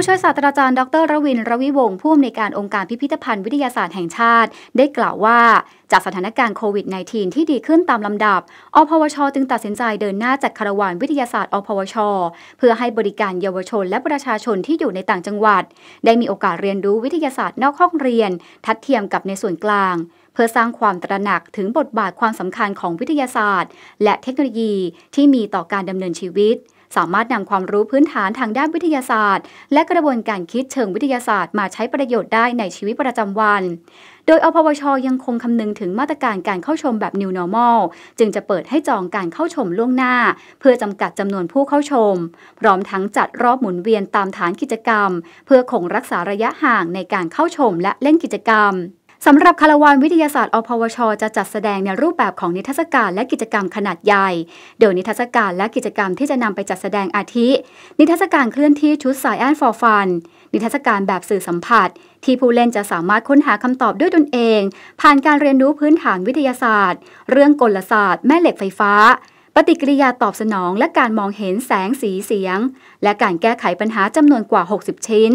ผู้ช่วยศาสตราจารย์ดรรวินรวิวงศ์ผู้อำนวยการองค์การพิพิธภัณฑ์วิทยาศาสตร์แห่งชาติ ได้กล่าวว่า จากสถานการณ์โควิด -19 ที่ดีขึ้นตามลำดับอพวช จึงตัดสินใจเดินหน้าจัดคารวานวิทยาศาสตร์ อพวช เพื่อให้บริการเยาวชนและประชาชนที่อยู่ในต่างจังหวัด ได้มีโอกาสเรียนรู้วิทยาศาสตร์นอกห้องเรียน ทัดเทียมกับในส่วนกลาง เพื่อสร้างความตระหนักถึงบทบาทความสำคัญของวิทยาศาสตร์ และเทคโนโลยีที่มีต่อการดำเนินชีวิตสามารถนำความรู้พื้นฐานทางด้านวิทยาศาสตร์ และกระบวนการคิดเชิงวิทยาศาสตร์มาใช้ประโยชน์ได้ในชีวิตประจำวัน โดยอพวชยังคงคำนึงถึงมาตรการการเข้าชมแบบ New Normal จึงจะเปิดให้จองการเข้าชมล่วงหน้า เพื่อจำกัดจำนวนผู้เข้าชม พร้อมทั้งจัดรอบหมุนเวียนตามฐานกิจกรรม เพื่อคงรักษาระยะห่างในการเข้าชม และเล่นกิจกรรมสำหรับคาราวานวิทยาศาสตร์ อพวช จะจัดแสดงในรูปแบบของนิทรรศการและกิจกรรมขนาดใหญ่ โดยนิทรรศการและกิจกรรมที่จะนำไปจัดแสดงอาทิ นิทรรศการเคลื่อนที่ชุดสายแอนฟอร์ฟันนิทรรศการแบบสื่อสัมผัส ที่ผู้เล่นจะสามารถค้นหาคำตอบด้วยตนเอง ผ่านการเรียนรู้พื้นฐานวิทยาศาสตร์ เรื่องกลศาสตร์แม่เหล็กไฟฟ้า ปฏิกิริยาตอบสนองและการมองเห็นแสงสีเสียงและการแก้ไขปัญหาจำนวนกว่า 60 ชิ้น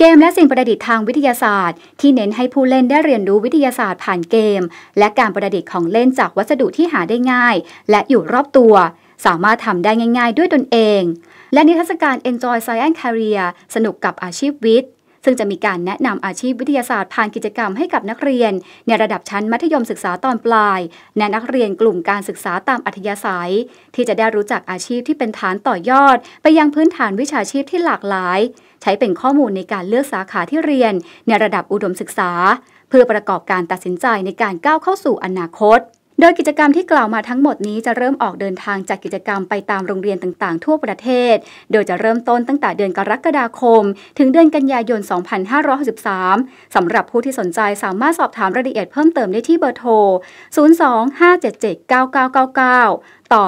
เกมและสิ่งประดิษฐ์ทางวิทยาศาสตร์ที่เน้นให้ผู้เล่นได้เรียนรู้วิทยาศาสตร์ผ่านเกม และการประดิษฐ์ของเล่นจากวัสดุที่หาได้ง่าย และอยู่รอบตัว สามารถทำได้ง่ายๆด้วยตนเอง และนิทรรศการ Enjoy Science Career สนุกกับอาชีพวิทย์ซึ่งจะมีการแนะนำอาชีพวิทยาศาสตร์ผ่านกิจกรรมให้กับนักเรียน ในระดับชั้นมัธยมศึกษาตอนปลายและนักเรียนกลุ่มการศึกษาตามอัธยาศัย ที่จะได้รู้จักอาชีพที่เป็นฐานต่อยอด ไปยังพื้นฐานวิชาชีพที่หลากหลาย ใช้เป็นข้อมูลในการเลือกสาขาที่เรียน ในระดับอุดมศึกษา เพื่อประกอบการตัดสินใจในการก้าวเข้าสู่อนาคตโดยกิจกรรมที่กล่าวมาทั้งหมดนี้จะเริ่มออกเดินทางจากกิจกรรมไปตามโรงเรียนต่างๆ ทั่วประเทศ โดยจะเริ่มต้นตั้งแต่เดือนกรกฎาคม ถึงเดือนกันยายน 2563 สำหรับผู้ที่สนใจสามารถสอบถามรายละเอียดเพิ่มเติมได้ที่เบอร์โทร 025779999 ต่อ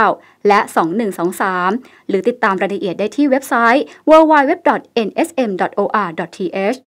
2109 และ 2123 หรือติดตามรายละเอียดได้ที่เว็บไซต์ www.nsm.or.th